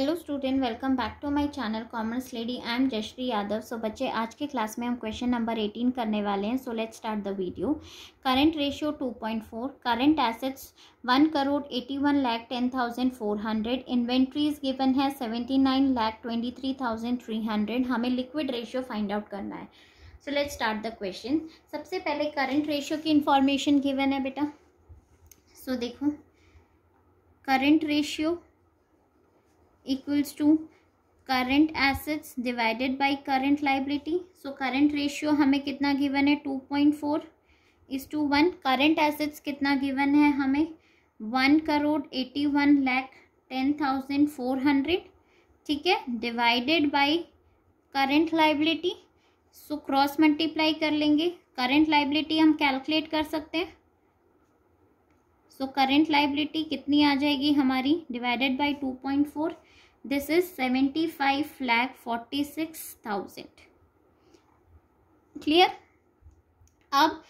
hello student welcome back to my channel commerce lady I am Jayshree Yadav so बच्चे आज के class में हम क्वेश्चन नंबर एटीन करने वाले हैं so let's start the video current ratio two point four current assets one crore eighty thousand lakh hundred inventories given है seventy thousand lakh hundred हमें लिक्विड रेशियो फाइंड आउट करना है so let start the question सबसे पहले current ratio की information given है बेटा so so, देखो current ratio equals to current assets divided by current liability so current ratio हमें कितना given है two point four is to one current assets कितना गिवन है हमें one crore eighty one lakh ten thousand four hundred ठीक है divided by current liability so cross multiply कर लेंगे करेंट लाइबिलिटी हम कैलकुलेट कर सकते हैं सो करेंट लाइबिलिटी कितनी आ जाएगी हमारी divided by two point four this is seventy five lakh forty six thousand clear अब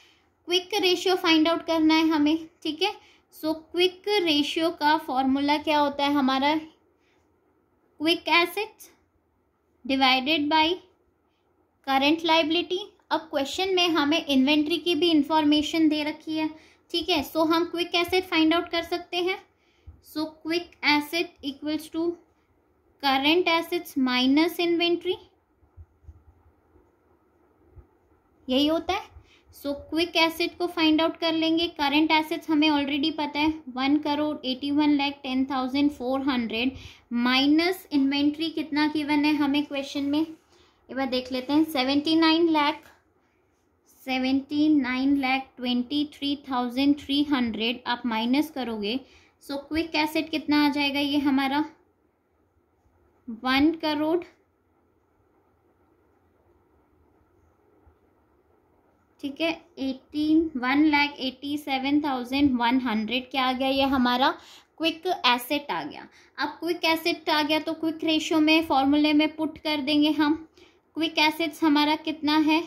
क्विक रेशियो फाइंड आउट करना है हमें ठीक है सो क्विक रेशियो का फॉर्मूला क्या होता है हमारा quick asset divided by current liability अब क्वेश्चन में हमें इन्वेंट्री की भी इंफॉर्मेशन दे रखी है ठीक है सो हम क्विक एसेट फाइंड आउट कर सकते हैं so quick asset equals to current assets minus inventory यही होता है सो क्विक एसेट को फाइंड आउट कर लेंगे करेंट एसेट्स हमें ऑलरेडी पता है one crore eighty one lakh ten thousand four hundred minus inventory कितना गिवन है हमें क्वेश्चन में एक बार देख लेते हैं seventy nine lakh seventy nine lakh twenty three thousand three hundred आप माइनस करोगे सो क्विक एसेट कितना आ जाएगा ये हमारा वन करोड़ ठीक है eighteen one lakh eighty seven thousand one hundred क्या आ गया ये हमारा क्विक एसेट आ गया अब क्विक एसेट आ गया तो क्विक रेशियो में फॉर्मूले में पुट कर देंगे हम क्विक एसेट्स हमारा कितना है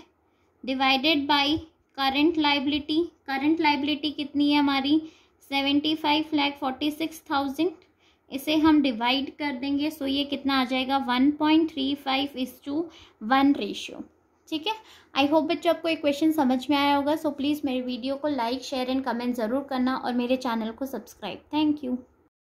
divided by current liability current liability कितनी है हमारी seventy five lakh forty six thousand इसे हम डिवाइड कर देंगे सो ये कितना आ जाएगा one point three five is to one ratio ठीक है आई होप बच्चों आपको एक क्वेश्चन समझ में आया होगा सो प्लीज़ मेरे वीडियो को लाइक शेयर एंड कमेंट ज़रूर करना और मेरे चैनल को सब्सक्राइब थैंक यू